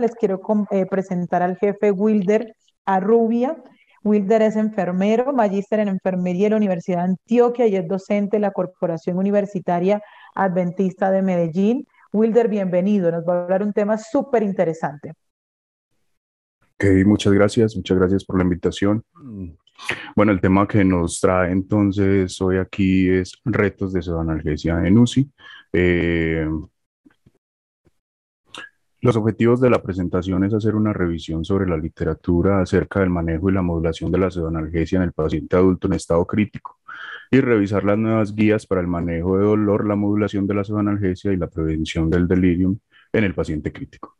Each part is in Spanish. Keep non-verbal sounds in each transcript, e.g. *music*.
les quiero eh, presentar al jefe Wilder Arrubia. Wilder es enfermero, magíster en enfermería de la Universidad de Antioquia y es docente de la Corporación Universitaria Adventista de Medellín. Wilder, bienvenido. Nos va a hablar un tema súper interesante. Ok, muchas gracias, muchas gracias por la invitación. Bueno, el tema que nos trae entonces hoy aquí es retos de analgesia en UCI. Eh, los objetivos de la presentación es hacer una revisión sobre la literatura acerca del manejo y la modulación de la pseudoanalgesia en el paciente adulto en estado crítico y revisar las nuevas guías para el manejo de dolor, la modulación de la pseudoanalgesia y la prevención del delirium en el paciente crítico.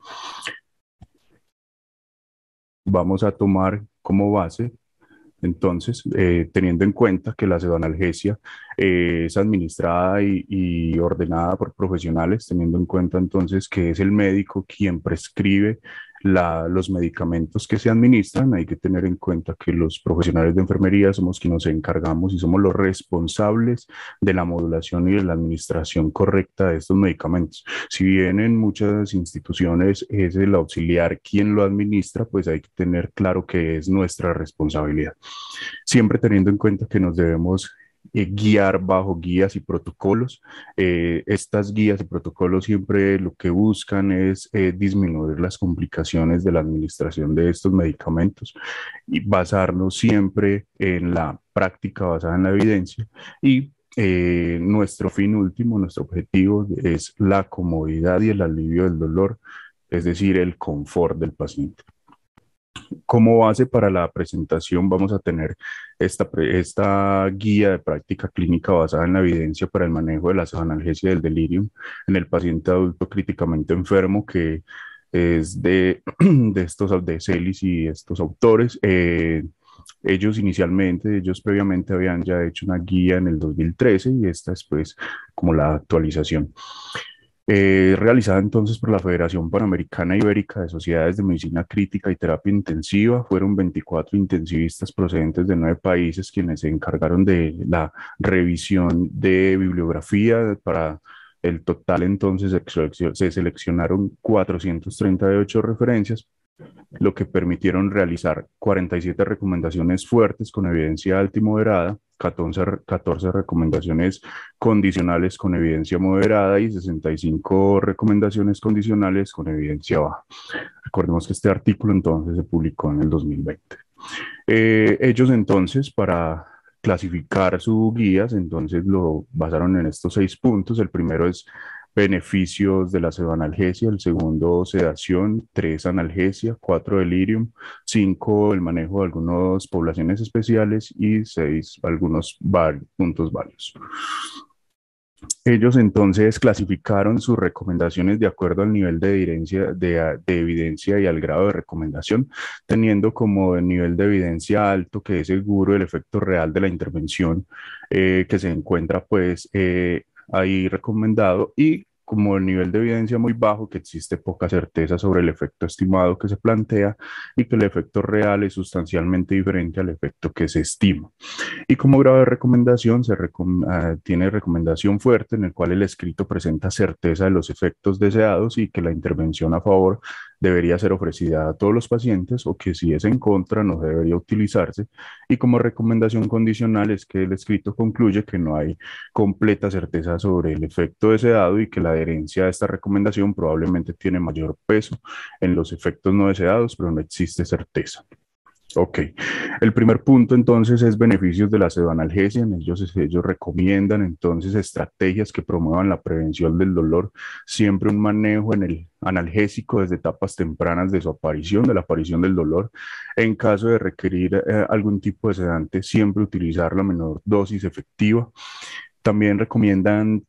Vamos a tomar como base entonces, eh, teniendo en cuenta que la sedonalgesia eh, es administrada y, y, ordenada por profesionales, teniendo en cuenta entonces que es el médico quien prescribe los medicamentos que se administran, hay que tener en cuenta que los profesionales de enfermería somos quienes nos encargamos y somos los responsables de la modulación y de la administración correcta de estos medicamentos. Si bien en muchas instituciones es el auxiliar quien lo administra, pues hay que tener claro que es nuestra responsabilidad. Siempre teniendo en cuenta que nos debemos eh, guiar bajo guías y protocolos. Eh, estas guías y protocolos siempre lo que buscan es eh, disminuir las complicaciones de la administración de estos medicamentos y basarnos siempre en la práctica basada en la evidencia y nuestro fin último, nuestro objetivo es la comodidad y el alivio del dolor, es decir, el confort del paciente como base para la presentación vamos a tener esta, esta guía de práctica clínica basada en la evidencia para el manejo de la analgesia del delirium en el paciente adulto críticamente enfermo que es de, *clears throat* de estos de y estos autores. Eh, ellos inicialmente, ellos previamente habían ya hecho una guía en el 2013 y esta es pues como la actualización. Eh, realizada entonces por la Federación Panamericana Ibérica de Sociedades de Medicina Crítica y Terapia Intensiva. Fueron 24 intensivistas procedentes de nueve países quienes se encargaron de la revisión de bibliografía para el total entonces se seleccionaron 438 referencias, lo que permitieron realizar 47 recomendaciones fuertes con evidencia alta y moderada, 14, recomendaciones condicionales con evidencia moderada y 65 recomendaciones condicionales con evidencia baja. Recordemos que este artículo entonces se publicó en el 2020. Eh, ellos entonces para clasificar sus guías, entonces lo basaron en estos seis puntos. El primero es Beneficios de la pseudoanalgesia, el segundo sedación, tres analgesia, cuatro delirium, cinco el manejo de algunas poblaciones especiales y seis algunos puntos varios. Ellos entonces clasificaron sus recomendaciones de acuerdo al nivel de evidencia, de, evidencia, y al grado de recomendación, teniendo como nivel de evidencia alto que es seguro el efecto real de la intervención eh, que se encuentra pues eh, ahí recomendado y como el nivel de evidencia muy bajo, que existe poca certeza sobre el efecto estimado que se plantea y que el efecto real es sustancialmente diferente al efecto que se estima. Y como grado de recomendación, se ah, tiene recomendación fuerte en el cual el escrito presenta certeza de los efectos deseados y que la intervención a favor debería ser ofrecida a todos los pacientes o que si es en contra no debería utilizarse. Y como recomendación condicional es que el escrito concluye que no hay completa certeza sobre el efecto deseado y que la adherencia a esta recomendación probablemente tiene mayor peso en los efectos no deseados, pero no existe certeza. Ok. El primer punto entonces es beneficios de la pseudoanalgesia. Ellos, ellos recomiendan entonces estrategias que promuevan la prevención del dolor, siempre un manejo en el analgésico desde etapas tempranas de su aparición, de la aparición del dolor. En caso de requerir eh, algún tipo de sedante, siempre utilizar la menor dosis efectiva. También recomiendan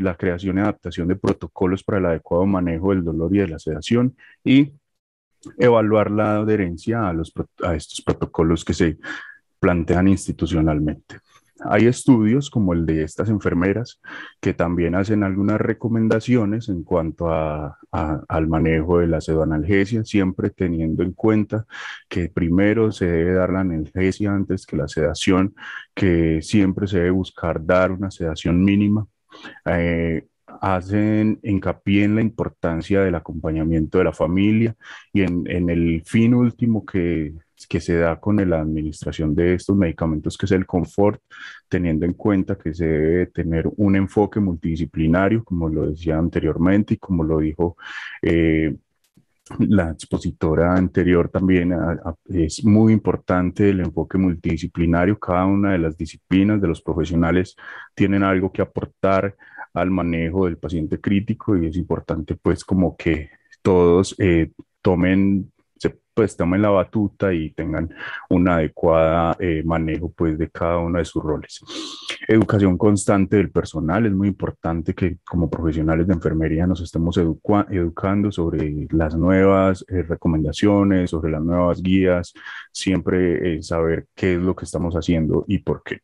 la creación y adaptación de protocolos para el adecuado manejo del dolor y de la sedación y evaluar la adherencia a, estos protocolos que se plantean institucionalmente. Hay estudios como el de estas enfermeras que también hacen algunas recomendaciones en cuanto al manejo de la sedoanalgesia, siempre teniendo en cuenta que primero se debe dar la analgesia antes que la sedación, que siempre se debe buscar dar una sedación mínima. Eh, hacen hincapié en la importancia del acompañamiento de la familia y en, en el fin último que, que se da con la administración de estos medicamentos, que es el confort, teniendo en cuenta que se debe tener un enfoque multidisciplinario, como lo decía anteriormente y como lo dijo eh, la expositora anterior también es muy importante el enfoque multidisciplinario. Cada una de las disciplinas de los profesionales tienen algo que aportar al manejo del paciente crítico y es importante pues como que todos eh, tomen pues tomen la batuta y tengan un adecuado eh, manejo pues de cada uno de sus roles. Educación constante del personal, es muy importante que como profesionales de enfermería nos estemos educando sobre las nuevas eh, recomendaciones, sobre las nuevas guías, siempre eh, saber qué es lo que estamos haciendo y por qué.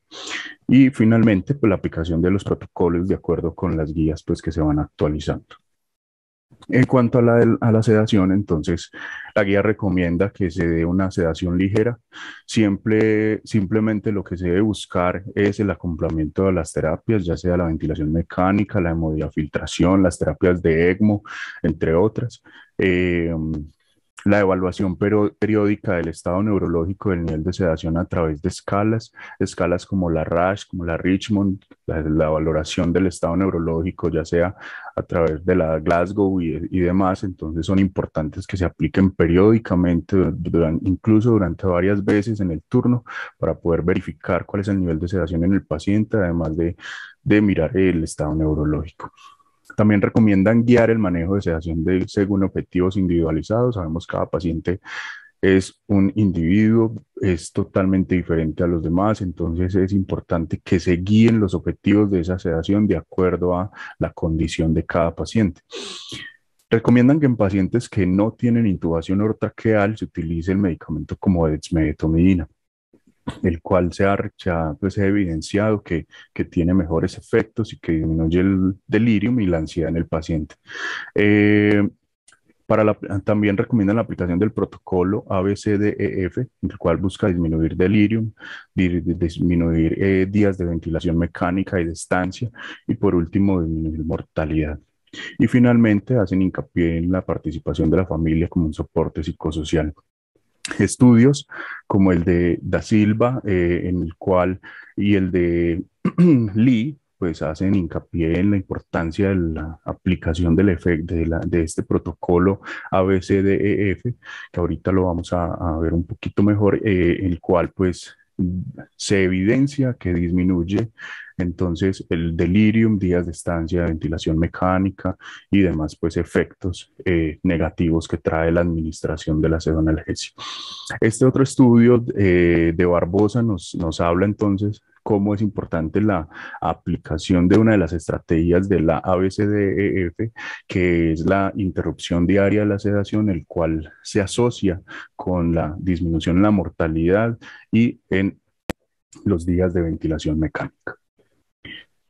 Y finalmente, pues la aplicación de los protocolos de acuerdo con las guías pues que se van actualizando. En cuanto a la, sedación, entonces, la guía recomienda que se dé una sedación ligera. Siempre, simplemente lo que se debe buscar es el acompañamiento de las terapias, ya sea la ventilación mecánica, la hemodiafiltración, las terapias de ECMO, entre otras. Eh, la evaluación periódica del estado neurológico del nivel de sedación a través de escalas, escalas como la RASH, como la Richmond, la, valoración del estado neurológico, ya sea a través de la Glasgow y, demás, entonces son importantes que se apliquen periódicamente, durante, incluso durante varias veces en el turno, para poder verificar cuál es el nivel de sedación en el paciente, además de mirar el estado neurológico. También recomiendan guiar el manejo de sedación de, según objetivos individualizados. Sabemos que cada paciente es un individuo, es totalmente diferente a los demás, entonces es importante que se guíen los objetivos de esa sedación de acuerdo a la condición de cada paciente. Recomiendan que en pacientes que no tienen intubación ortaqueal se utilice el medicamento como dexmedetomidina el cual se ha, pues, se evidenciado que, tiene mejores efectos y que disminuye el delirium y la ansiedad en el paciente. Eh, para también recomiendan la aplicación del protocolo ABCDEF, el cual busca disminuir delirium, disminuir eh, días de ventilación mecánica y de estancia, y por último, disminuir mortalidad. Y finalmente, hacen hincapié en la participación de la familia como un soporte psicosocial estudios como el de Da Silva eh, en el cual, y el de *clears throat* Lee, pues hacen hincapié en la importancia de la aplicación del efecto de, de este protocolo ABCDEF, que ahorita lo vamos a, ver un poquito mejor, eh, el cual pues se evidencia que disminuye entonces el delirium, días de estancia, ventilación mecánica y demás pues efectos eh, negativos que trae la administración de la analgésico. Este otro estudio eh, de Barbosa nos, nos habla entonces cómo es importante la aplicación de una de las estrategias de la ABCDEF, que es la interrupción diaria de la sedación, el cual se asocia con la disminución en la mortalidad y en los días de ventilación mecánica.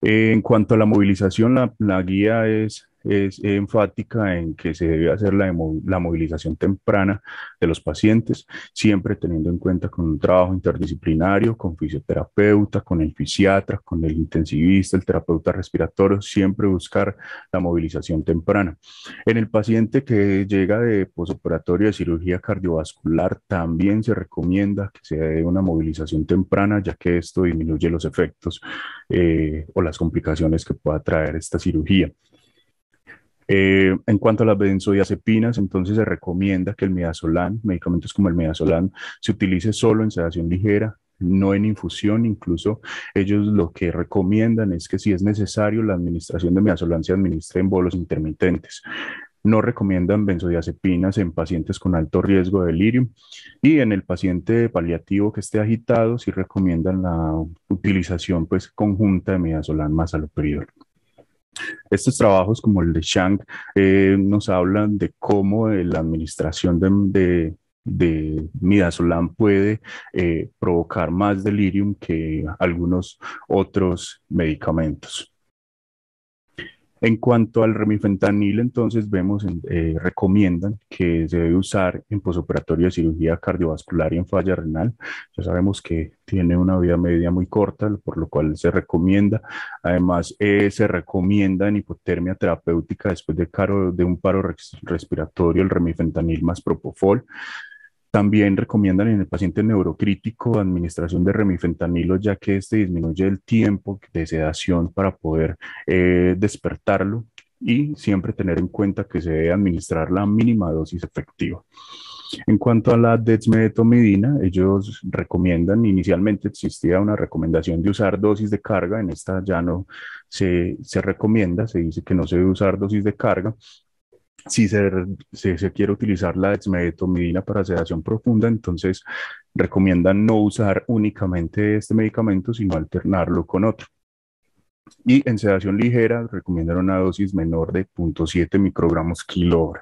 En cuanto a la movilización, la, la guía es es enfática en que se debe hacer la, movilización temprana de los pacientes, siempre teniendo en cuenta con un trabajo interdisciplinario, con fisioterapeuta, con el fisiatra, con el intensivista, el terapeuta respiratorio, siempre buscar la movilización temprana. En el paciente que llega de posoperatorio de cirugía cardiovascular, también se recomienda que se dé una movilización temprana, ya que esto disminuye los efectos eh, o las complicaciones que pueda traer esta cirugía. Eh, en cuanto a las benzodiazepinas, entonces se recomienda que el midazolam, medicamentos como el midazolam, se utilice solo en sedación ligera, no en infusión. Incluso ellos lo que recomiendan es que si es necesario, la administración de midazolam se administre en bolos intermitentes. No recomiendan benzodiazepinas en pacientes con alto riesgo de delirio y en el paciente paliativo que esté agitado sí recomiendan la utilización pues conjunta de midazolam más allopurinol. Estos trabajos como el de Shang eh, nos hablan de cómo eh, la administración de, de midazolam puede eh, provocar más delirium que algunos otros medicamentos. En cuanto al remifentanil, entonces vemos, eh, recomiendan que se debe usar en posoperatorio de cirugía cardiovascular y en falla renal. Ya sabemos que tiene una vida media muy corta, por lo cual se recomienda. Además, eh, se recomienda en hipotermia terapéutica después de, de un paro respiratorio el remifentanil más propofol. También recomiendan en el paciente neurocrítico administración de remifentanilo, ya que este disminuye el tiempo de sedación para poder eh, despertarlo y siempre tener en cuenta que se debe administrar la mínima dosis efectiva. En cuanto a la dexmedetomidina, ellos recomiendan, inicialmente existía una recomendación de usar dosis de carga, en esta ya no se, se recomienda, se dice que no se debe usar dosis de carga, si se, quiere utilizar la dexmedetomidina para sedación profunda, entonces recomiendan no usar únicamente este medicamento, sino alternarlo con otro. Y en sedación ligera recomiendan una dosis menor de 0.7 microgramos kilo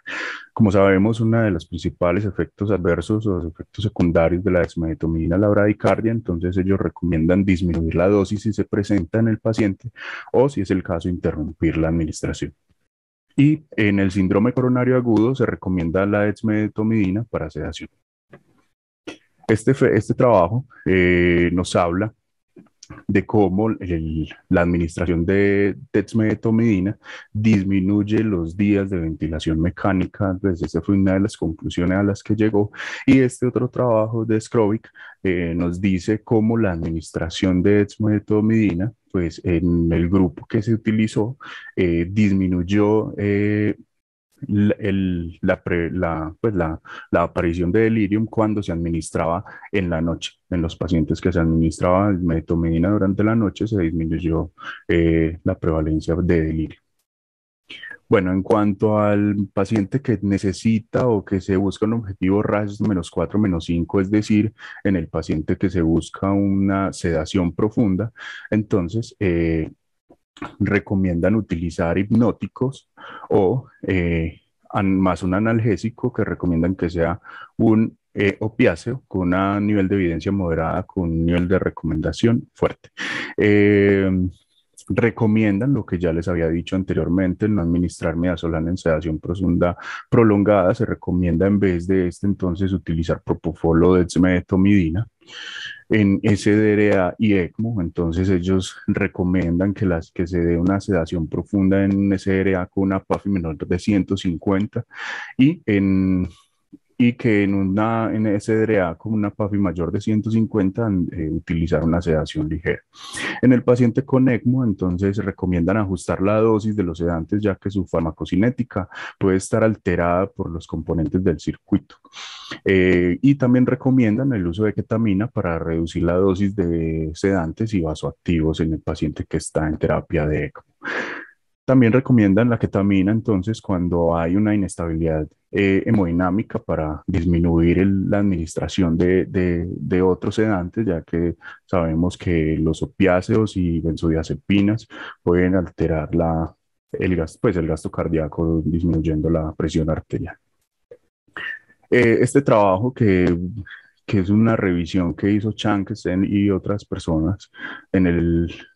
Como sabemos, uno de los principales efectos adversos o los efectos secundarios de la dexmedetomidina es la bradicardia, entonces ellos recomiendan disminuir la dosis si se presenta en el paciente o, si es el caso, interrumpir la administración. Y en el síndrome coronario agudo se recomienda la dexmedetomidina para sedación. Este, este trabajo eh, nos habla de cómo la administración de Tetsmeto disminuye los días de ventilación mecánica, Entonces, esa fue una de las conclusiones a las que llegó, y este otro trabajo de Scrobic eh, nos dice cómo la administración de Tetsmeto pues en el grupo que se utilizó, eh, disminuyó eh, pues la, aparición de delirium cuando se administraba en la noche. En los pacientes que se administraba metomidina durante la noche se disminuyó eh, la prevalencia de delirio. Bueno, en cuanto al paciente que necesita o que se busca un objetivo RAS menos 4, menos 5, es decir, en el paciente que se busca una sedación profunda, entonces eh, recomiendan utilizar hipnóticos o eh, más un analgésico que recomiendan que sea un eh, opiáceo con un nivel de evidencia moderada, con un nivel de recomendación fuerte. Eh, recomiendan lo que ya les había dicho anteriormente, no administrar midazolam en sedación profunda prolongada, se recomienda en vez de este entonces utilizar propofol o dexmedetomidina en SDRA y ECMO, entonces ellos recomiendan que, las, que se dé una sedación profunda en SDRA con una PAFI menor de 150 y en y que en una en SDRA con una PAFI mayor de 150 utilizar una sedación ligera. En el paciente con ECMO, entonces recomiendan ajustar la dosis de los sedantes ya que su farmacocinética puede estar alterada por los componentes del circuito. Eh, y también recomiendan el uso de ketamina para reducir la dosis de sedantes y vasoactivos en el paciente que está en terapia de ECMO. También recomiendan la ketamina entonces cuando hay una inestabilidad eh, hemodinámica para disminuir la administración de, otros sedantes, ya que sabemos que los opiáceos y benzodiazepinas pueden alterar el, pues el gasto cardíaco disminuyendo la presión arterial. Eh, este trabajo que que es una revisión que hizo Chang y otras personas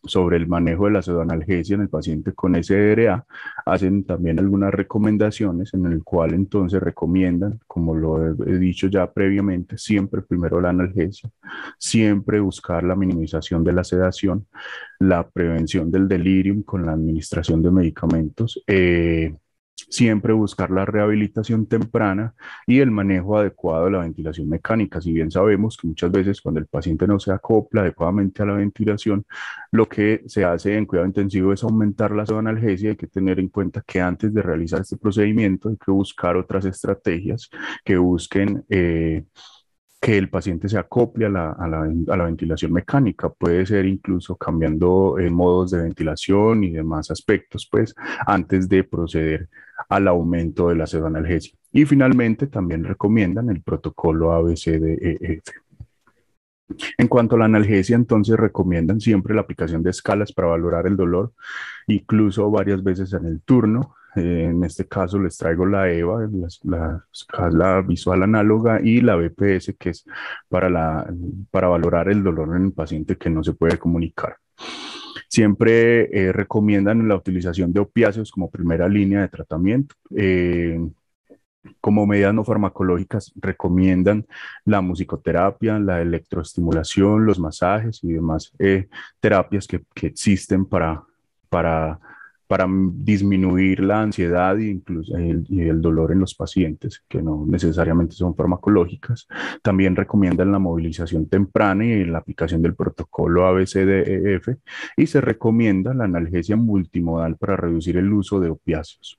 sobre el manejo de la pseudoanalgesia en el paciente con SRA, hacen también algunas recomendaciones en el cual entonces recomiendan, como lo he dicho ya previamente, siempre primero la analgesia, siempre buscar la minimización de la sedación, la prevención del delirium con la administración de medicamentos, eh, siempre buscar la rehabilitación temprana y el manejo adecuado de la ventilación mecánica. Si bien sabemos que muchas veces cuando el paciente no se acopla adecuadamente a la ventilación, lo que se hace en cuidado intensivo es aumentar la analgesia. Hay que tener en cuenta que antes de realizar este procedimiento hay que buscar otras estrategias que busquen... Eh, que el paciente se acople a la, ventilación mecánica. Puede ser incluso cambiando eh, modos de ventilación y demás aspectos, pues, antes de proceder al aumento de la analgésico. Y finalmente también recomiendan el protocolo ABCDEF. E en cuanto a la analgesia, entonces recomiendan siempre la aplicación de escalas para valorar el dolor, incluso varias veces en el turno. Eh, en este caso les traigo la EVA, la, escala visual análoga, y la BPS, que es para, la, para valorar el dolor en el paciente que no se puede comunicar. Siempre eh, recomiendan la utilización de opiáceos como primera línea de tratamiento. Eh, como medidas no farmacológicas recomiendan la musicoterapia, la electroestimulación, los masajes y demás eh, terapias que, que existen para, para para disminuir la ansiedad e incluso el, el dolor en los pacientes, que no necesariamente son farmacológicas. También recomiendan la movilización temprana y la aplicación del protocolo ABCDEF y se recomienda la analgesia multimodal para reducir el uso de opiáceos.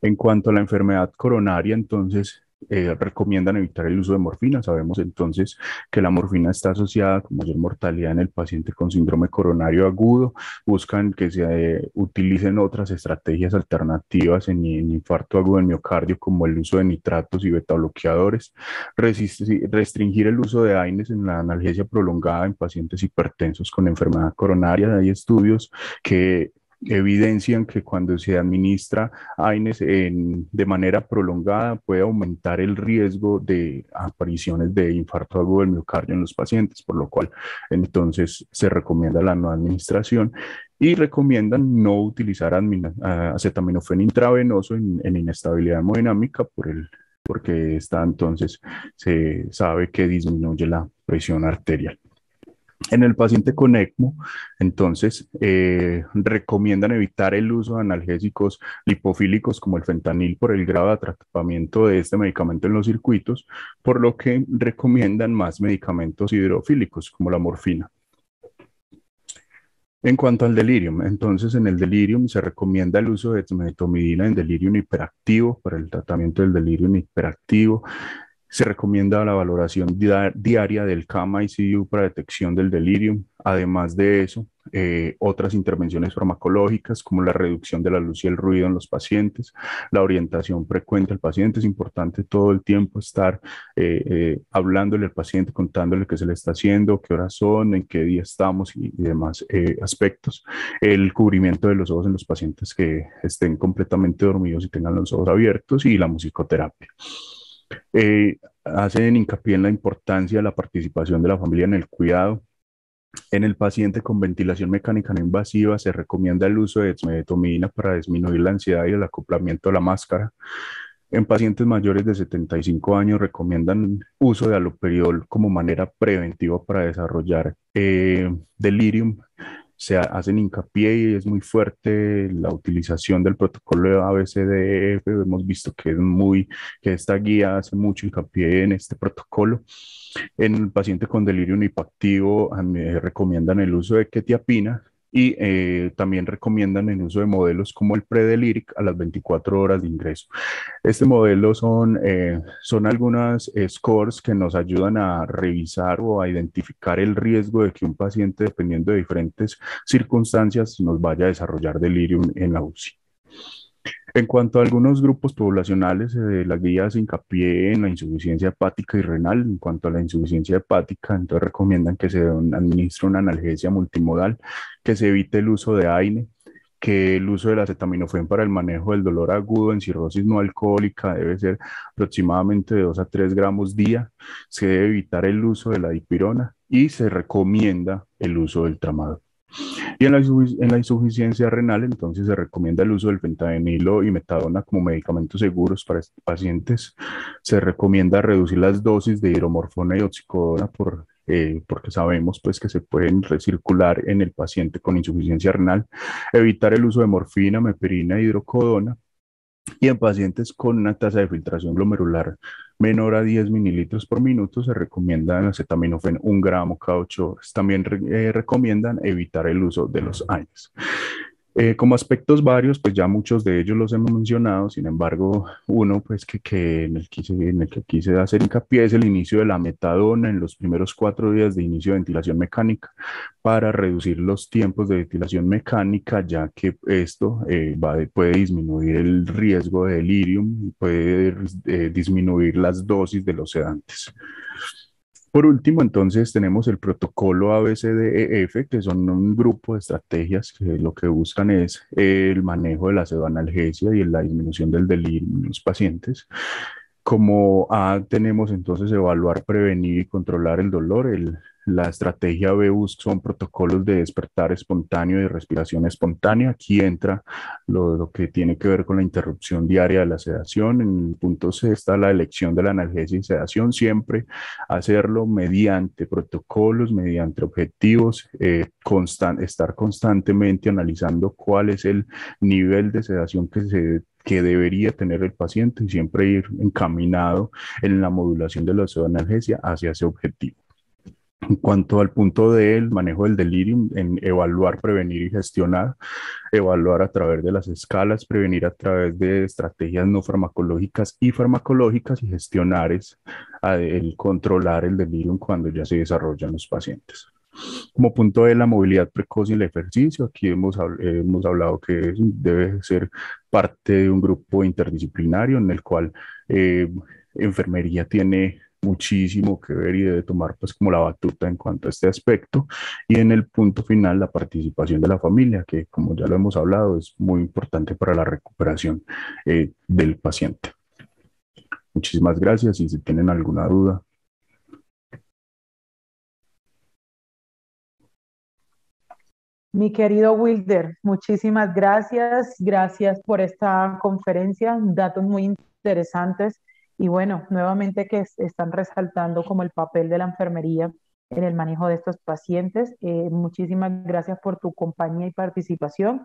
En cuanto a la enfermedad coronaria, entonces eh, recomiendan evitar el uso de morfina. Sabemos entonces que la morfina está asociada con mayor mortalidad en el paciente con síndrome coronario agudo. Buscan que se eh, utilicen otras estrategias alternativas en, infarto agudo del miocardio, como el uso de nitratos y betabloqueadores. restringir el uso de AINES en la analgesia prolongada en pacientes hipertensos con enfermedad coronaria. Hay estudios que evidencian que cuando se administra AINES de manera prolongada puede aumentar el riesgo de apariciones de infarto agudo del miocardio en los pacientes, por lo cual entonces se recomienda la no administración y recomiendan no utilizar acetaminofén intravenoso en, inestabilidad hemodinámica por el, porque está entonces se sabe que disminuye la presión arterial. En el paciente con ECMO, entonces, eh, recomiendan evitar el uso de analgésicos lipofílicos como el fentanil por el grado de tratamiento de este medicamento en los circuitos, por lo que recomiendan más medicamentos hidrofílicos como la morfina. En cuanto al delirium, entonces en el delirium se recomienda el uso de metomidina en delirium hiperactivo para el tratamiento del delirium hiperactivo. Se recomienda la valoración diaria del CAMA ICU para detección del delirium. Además de eso, eh, otras intervenciones farmacológicas como la reducción de la luz y el ruido en los pacientes, la orientación frecuente al paciente. Es importante todo el tiempo estar eh, eh, hablándole al paciente, contándole qué se le está haciendo, qué horas son, en qué día estamos y demás aspectos. El cubrimiento de los ojos en los pacientes que estén completamente dormidos y tengan los ojos abiertos y la musicoterapia. Eh, hacen hincapié en la importancia de la participación de la familia en el cuidado. En el paciente con ventilación mecánica no invasiva se recomienda el uso de medetomidina para disminuir la ansiedad y el acoplamiento de la máscara. En pacientes mayores de 75 años recomiendan uso de aloperidol como manera preventiva para desarrollar eh, delirium se hacen hincapié y es muy fuerte la utilización del protocolo de ABCDF. E Hemos visto que es muy, que esta guía hace mucho hincapié en este protocolo. En el paciente con delirio unipactivo, me recomiendan el uso de ketiapina y eh, también recomiendan el uso de modelos como el Predeliric a las 24 horas de ingreso. Este modelo son, eh, son algunas eh, scores que nos ayudan a revisar o a identificar el riesgo de que un paciente, dependiendo de diferentes circunstancias, nos vaya a desarrollar delirium en la UCI. En cuanto a algunos grupos poblacionales, eh, las la guía hincapié en la insuficiencia hepática y renal. En cuanto a la insuficiencia hepática, entonces recomiendan que se administre una analgesia multimodal, que se evite el uso de AINE, que el uso del acetaminofén para el manejo del dolor agudo en cirrosis no alcohólica debe ser aproximadamente de 2 a 3 gramos día, se debe evitar el uso de la dipirona y se recomienda el uso del tramadol. Y en la, insuficiencia renal, entonces se recomienda el uso del fentanilo y metadona como medicamentos seguros para pacientes. Se recomienda reducir las dosis de hidromorfona y oxicodona eh, porque sabemos pues, que se pueden recircular en el paciente con insuficiencia renal. Evitar el uso de morfina, meperina, hidrocodona y en pacientes con una tasa de filtración glomerular menor a 10 mililitros por minuto se recomienda el acetaminofén 1 gramo cada 8 También eh, recomiendan evitar el uso de los AINES. Eh, como aspectos varios, pues ya muchos de ellos los hemos mencionado, sin embargo, uno pues que, en, el que en el que quise hacer hincapié es el inicio de la metadona en los primeros cuatro días de inicio de ventilación mecánica para reducir los tiempos de ventilación mecánica, ya que esto eh, puede disminuir el riesgo de delirium, puede eh, disminuir las dosis de los sedantes. Por último, entonces tenemos el protocolo ABCDEF, que son un grupo de estrategias que lo que buscan es el manejo de la sedanalgesia y la disminución del delirio en los pacientes. Como A tenemos entonces evaluar, prevenir y controlar el dolor. El la estrategia BUS son protocolos de despertar espontáneo y respiración espontánea. Aquí entra lo, que tiene que ver con la interrupción diaria de la sedación. En el punto C está la elección de la analgesia y sedación. Siempre hacerlo mediante protocolos, mediante objetivos, eh, estar constantemente analizando cuál es el nivel de sedación que se que debería tener el paciente y siempre ir encaminado en la modulación de la pseudoanalgesia hacia ese objetivo. En cuanto al punto del manejo del delirium, en evaluar, prevenir y gestionar, evaluar a través de las escalas, prevenir a través de estrategias no farmacológicas y farmacológicas y gestionar es el controlar el delirium cuando ya se desarrollan los pacientes. Como punto de la movilidad precoz y el ejercicio, aquí hemos, hemos hablado que debe ser parte de un grupo interdisciplinario en el cual eh, enfermería tiene muchísimo que ver y debe tomar pues como la batuta en cuanto a este aspecto. Y en el punto final, la participación de la familia, que como ya lo hemos hablado, es muy importante para la recuperación eh, del paciente. Muchísimas gracias y si tienen alguna duda. Mi querido Wilder, muchísimas gracias. Gracias por esta conferencia, datos muy interesantes y bueno, nuevamente que están resaltando como el papel de la enfermería en el manejo de estos pacientes. Eh, muchísimas gracias por tu compañía y participación.